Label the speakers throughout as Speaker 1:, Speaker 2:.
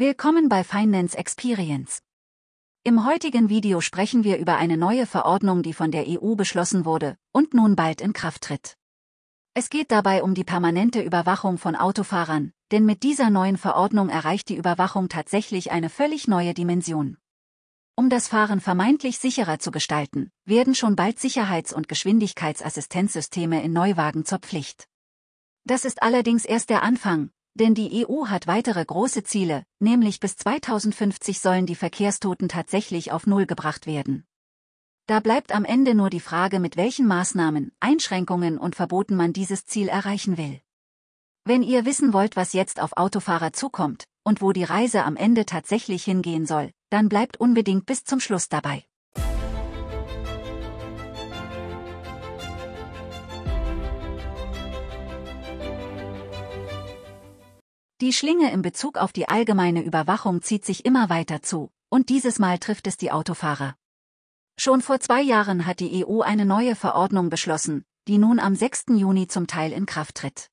Speaker 1: Willkommen bei Finance Experience. Im heutigen Video sprechen wir über eine neue Verordnung, die von der EU beschlossen wurde und nun bald in Kraft tritt. Es geht dabei um die permanente Überwachung von Autofahrern, denn mit dieser neuen Verordnung erreicht die Überwachung tatsächlich eine völlig neue Dimension. Um das Fahren vermeintlich sicherer zu gestalten, werden schon bald Sicherheits- und Geschwindigkeitsassistenzsysteme in Neuwagen zur Pflicht. Das ist allerdings erst der Anfang, denn die EU hat weitere große Ziele, nämlich bis 2050 sollen die Verkehrstoten tatsächlich auf Null gebracht werden. Da bleibt am Ende nur die Frage, mit welchen Maßnahmen, Einschränkungen und Verboten man dieses Ziel erreichen will. Wenn ihr wissen wollt, was jetzt auf Autofahrer zukommt und wo die Reise am Ende tatsächlich hingehen soll, dann bleibt unbedingt bis zum Schluss dabei. Die Schlinge in Bezug auf die allgemeine Überwachung zieht sich immer weiter zu, und dieses Mal trifft es die Autofahrer. Schon vor zwei Jahren hat die EU eine neue Verordnung beschlossen, die nun am 6. Juni zum Teil in Kraft tritt.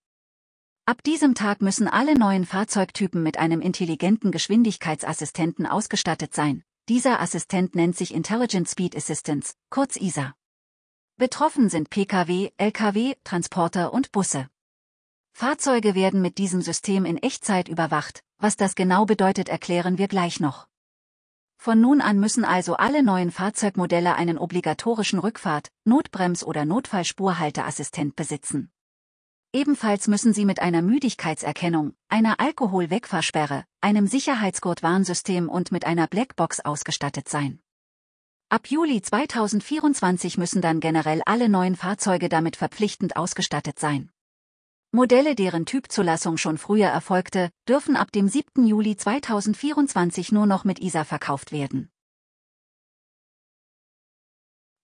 Speaker 1: Ab diesem Tag müssen alle neuen Fahrzeugtypen mit einem intelligenten Geschwindigkeitsassistenten ausgestattet sein. Dieser Assistent nennt sich Intelligent Speed Assistance, kurz ISA. Betroffen sind Pkw, Lkw, Transporter und Busse. Fahrzeuge werden mit diesem System in Echtzeit überwacht, was das genau bedeutet erklären wir gleich noch. Von nun an müssen also alle neuen Fahrzeugmodelle einen obligatorischen Rückfahrt-, Notbrems- oder Notfallspurhalteassistent besitzen. Ebenfalls müssen sie mit einer Müdigkeitserkennung, einer Alkoholwegfahrsperre, einem Sicherheitsgurtwarnsystem und mit einer Blackbox ausgestattet sein. Ab Juli 2024 müssen dann generell alle neuen Fahrzeuge damit verpflichtend ausgestattet sein. Modelle deren Typzulassung schon früher erfolgte, dürfen ab dem 7. Juli 2024 nur noch mit ISA verkauft werden.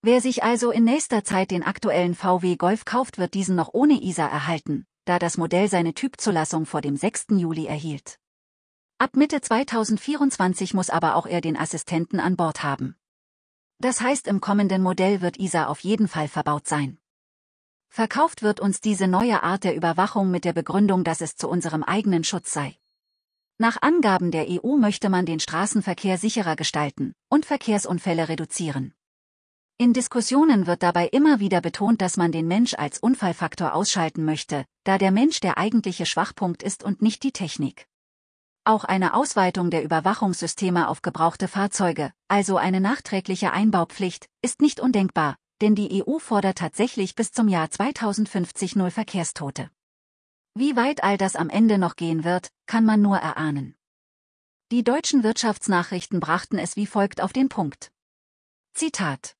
Speaker 1: Wer sich also in nächster Zeit den aktuellen VW Golf kauft, wird diesen noch ohne ISA erhalten, da das Modell seine Typzulassung vor dem 6. Juli erhielt. Ab Mitte 2024 muss aber auch er den Assistenten an Bord haben. Das heißt, im kommenden Modell wird ISA auf jeden Fall verbaut sein. Verkauft wird uns diese neue Art der Überwachung mit der Begründung, dass es zu unserem eigenen Schutz sei. Nach Angaben der EU möchte man den Straßenverkehr sicherer gestalten und Verkehrsunfälle reduzieren. In Diskussionen wird dabei immer wieder betont, dass man den Mensch als Unfallfaktor ausschalten möchte, da der Mensch der eigentliche Schwachpunkt ist und nicht die Technik. Auch eine Ausweitung der Überwachungssysteme auf gebrauchte Fahrzeuge, also eine nachträgliche Einbaupflicht, ist nicht undenkbar, denn die EU fordert tatsächlich bis zum Jahr 2050 Null Verkehrstote. Wie weit all das am Ende noch gehen wird, kann man nur erahnen. Die deutschen Wirtschaftsnachrichten brachten es wie folgt auf den Punkt. Zitat.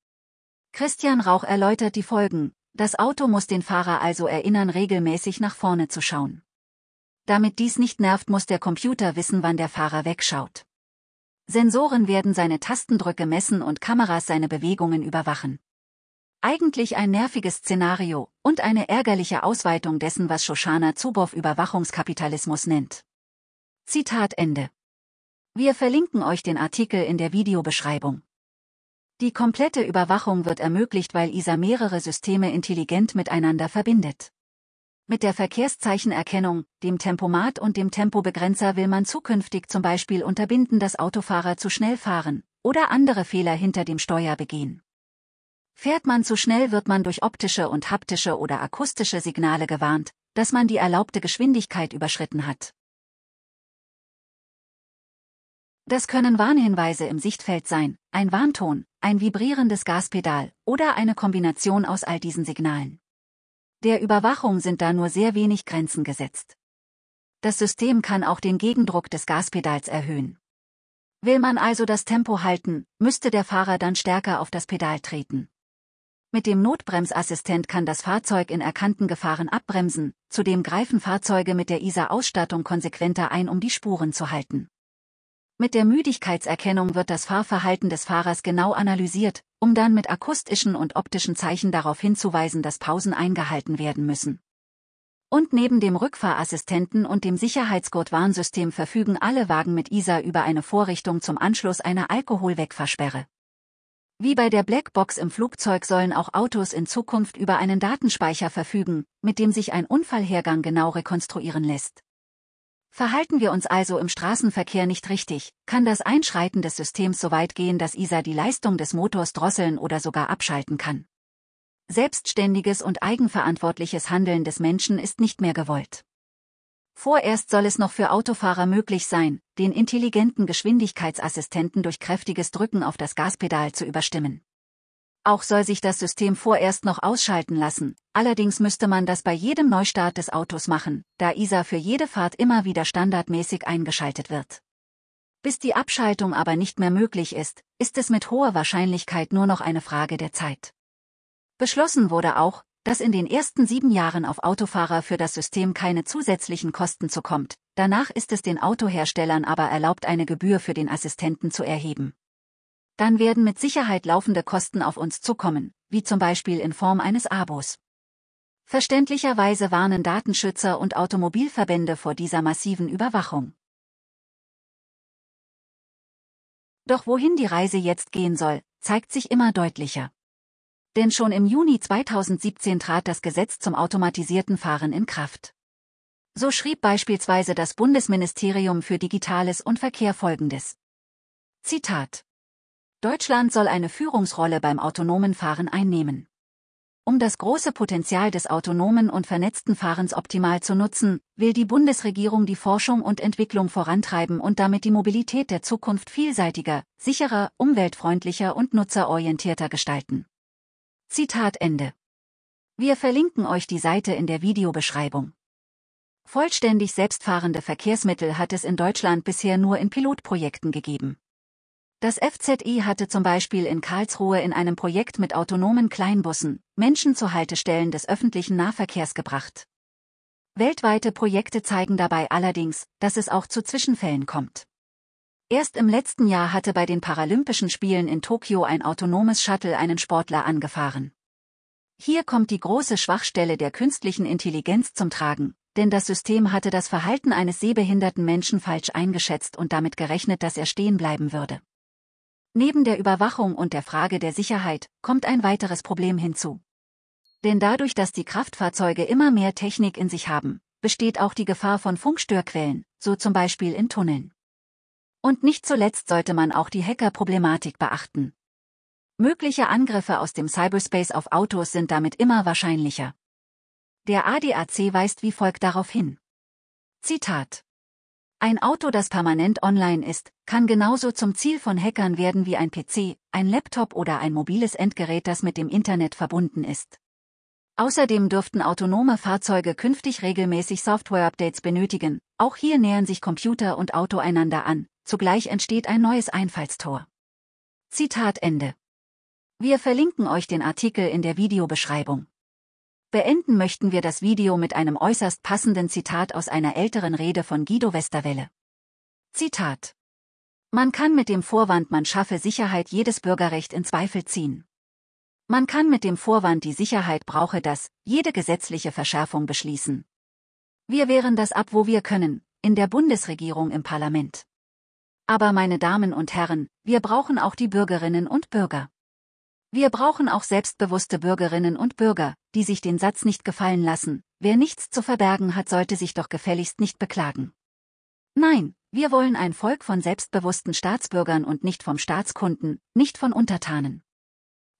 Speaker 1: Christian Rauch erläutert die Folgen, das Auto muss den Fahrer also erinnern, regelmäßig nach vorne zu schauen. Damit dies nicht nervt, muss der Computer wissen, wann der Fahrer wegschaut. Sensoren werden seine Tastendrücke messen und Kameras seine Bewegungen überwachen. Eigentlich ein nerviges Szenario und eine ärgerliche Ausweitung dessen, was Shoshana Zuboff Überwachungskapitalismus nennt. Zitat Ende. Wir verlinken euch den Artikel in der Videobeschreibung. Die komplette Überwachung wird ermöglicht, weil ISA mehrere Systeme intelligent miteinander verbindet. Mit der Verkehrszeichenerkennung, dem Tempomat und dem Tempobegrenzer will man zukünftig zum Beispiel unterbinden, dass Autofahrer zu schnell fahren oder andere Fehler hinter dem Steuer begehen. Fährt man zu schnell wird man durch optische und haptische oder akustische Signale gewarnt, dass man die erlaubte Geschwindigkeit überschritten hat. Das können Warnhinweise im Sichtfeld sein, ein Warnton, ein vibrierendes Gaspedal oder eine Kombination aus all diesen Signalen. Der Überwachung sind da nur sehr wenig Grenzen gesetzt. Das System kann auch den Gegendruck des Gaspedals erhöhen. Will man also das Tempo halten, müsste der Fahrer dann stärker auf das Pedal treten. Mit dem Notbremsassistent kann das Fahrzeug in erkannten Gefahren abbremsen, zudem greifen Fahrzeuge mit der ISA-Ausstattung konsequenter ein, um die Spuren zu halten. Mit der Müdigkeitserkennung wird das Fahrverhalten des Fahrers genau analysiert, um dann mit akustischen und optischen Zeichen darauf hinzuweisen, dass Pausen eingehalten werden müssen. Und neben dem Rückfahrassistenten und dem Sicherheitsgurtwarnsystem verfügen alle Wagen mit ISA über eine Vorrichtung zum Anschluss einer Alkoholwegversperre. Wie bei der Blackbox im Flugzeug sollen auch Autos in Zukunft über einen Datenspeicher verfügen, mit dem sich ein Unfallhergang genau rekonstruieren lässt. Verhalten wir uns also im Straßenverkehr nicht richtig, kann das Einschreiten des Systems so weit gehen, dass ISA die Leistung des Motors drosseln oder sogar abschalten kann. Selbstständiges und eigenverantwortliches Handeln des Menschen ist nicht mehr gewollt. Vorerst soll es noch für Autofahrer möglich sein, den intelligenten Geschwindigkeitsassistenten durch kräftiges Drücken auf das Gaspedal zu überstimmen. Auch soll sich das System vorerst noch ausschalten lassen, allerdings müsste man das bei jedem Neustart des Autos machen, da ISA für jede Fahrt immer wieder standardmäßig eingeschaltet wird. Bis die Abschaltung aber nicht mehr möglich ist, ist es mit hoher Wahrscheinlichkeit nur noch eine Frage der Zeit. Beschlossen wurde auch, dass in den ersten sieben Jahren auf Autofahrer für das System keine zusätzlichen Kosten zukommt, Danach ist es den Autoherstellern aber erlaubt, eine Gebühr für den Assistenten zu erheben. Dann werden mit Sicherheit laufende Kosten auf uns zukommen, wie zum Beispiel in Form eines Abos. Verständlicherweise warnen Datenschützer und Automobilverbände vor dieser massiven Überwachung. Doch wohin die Reise jetzt gehen soll, zeigt sich immer deutlicher. Denn schon im Juni 2017 trat das Gesetz zum automatisierten Fahren in Kraft. So schrieb beispielsweise das Bundesministerium für Digitales und Verkehr folgendes. Zitat. Deutschland soll eine Führungsrolle beim autonomen Fahren einnehmen. Um das große Potenzial des autonomen und vernetzten Fahrens optimal zu nutzen, will die Bundesregierung die Forschung und Entwicklung vorantreiben und damit die Mobilität der Zukunft vielseitiger, sicherer, umweltfreundlicher und nutzerorientierter gestalten. Zitat Ende. Wir verlinken euch die Seite in der Videobeschreibung. Vollständig selbstfahrende Verkehrsmittel hat es in Deutschland bisher nur in Pilotprojekten gegeben. Das FZI hatte zum Beispiel in Karlsruhe in einem Projekt mit autonomen Kleinbussen Menschen zu Haltestellen des öffentlichen Nahverkehrs gebracht. Weltweite Projekte zeigen dabei allerdings, dass es auch zu Zwischenfällen kommt. Erst im letzten Jahr hatte bei den Paralympischen Spielen in Tokio ein autonomes Shuttle einen Sportler angefahren. Hier kommt die große Schwachstelle der künstlichen Intelligenz zum Tragen, denn das System hatte das Verhalten eines sehbehinderten Menschen falsch eingeschätzt und damit gerechnet, dass er stehen bleiben würde. Neben der Überwachung und der Frage der Sicherheit kommt ein weiteres Problem hinzu. Denn dadurch, dass die Kraftfahrzeuge immer mehr Technik in sich haben, besteht auch die Gefahr von Funkstörquellen, so zum Beispiel in Tunneln. Und nicht zuletzt sollte man auch die Hackerproblematik beachten. Mögliche Angriffe aus dem Cyberspace auf Autos sind damit immer wahrscheinlicher. Der ADAC weist wie folgt darauf hin. Zitat. Ein Auto, das permanent online ist, kann genauso zum Ziel von Hackern werden wie ein PC, ein Laptop oder ein mobiles Endgerät, das mit dem Internet verbunden ist. Außerdem dürften autonome Fahrzeuge künftig regelmäßig Software-Updates benötigen. Auch hier nähern sich Computer und Auto einander an. Zugleich entsteht ein neues Einfallstor. Zitat Ende. Wir verlinken euch den Artikel in der Videobeschreibung. Beenden möchten wir das Video mit einem äußerst passenden Zitat aus einer älteren Rede von Guido Westerwelle. Zitat. Man kann mit dem Vorwand, man schaffe Sicherheit jedes Bürgerrecht in Zweifel ziehen. Man kann mit dem Vorwand, die Sicherheit brauche das, jede gesetzliche Verschärfung beschließen. Wir wehren das ab, wo wir können, in der Bundesregierung im Parlament. Aber meine Damen und Herren, wir brauchen auch die Bürgerinnen und Bürger. Wir brauchen auch selbstbewusste Bürgerinnen und Bürger, die sich den Satz nicht gefallen lassen, wer nichts zu verbergen hat, sollte sich doch gefälligst nicht beklagen. Nein, wir wollen ein Volk von selbstbewussten Staatsbürgern und nicht vom Staatskunden, nicht von Untertanen.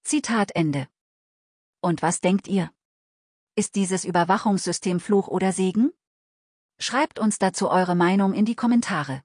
Speaker 1: Zitat Ende. Und was denkt ihr? Ist dieses Überwachungssystem Fluch oder Segen? Schreibt uns dazu eure Meinung in die Kommentare.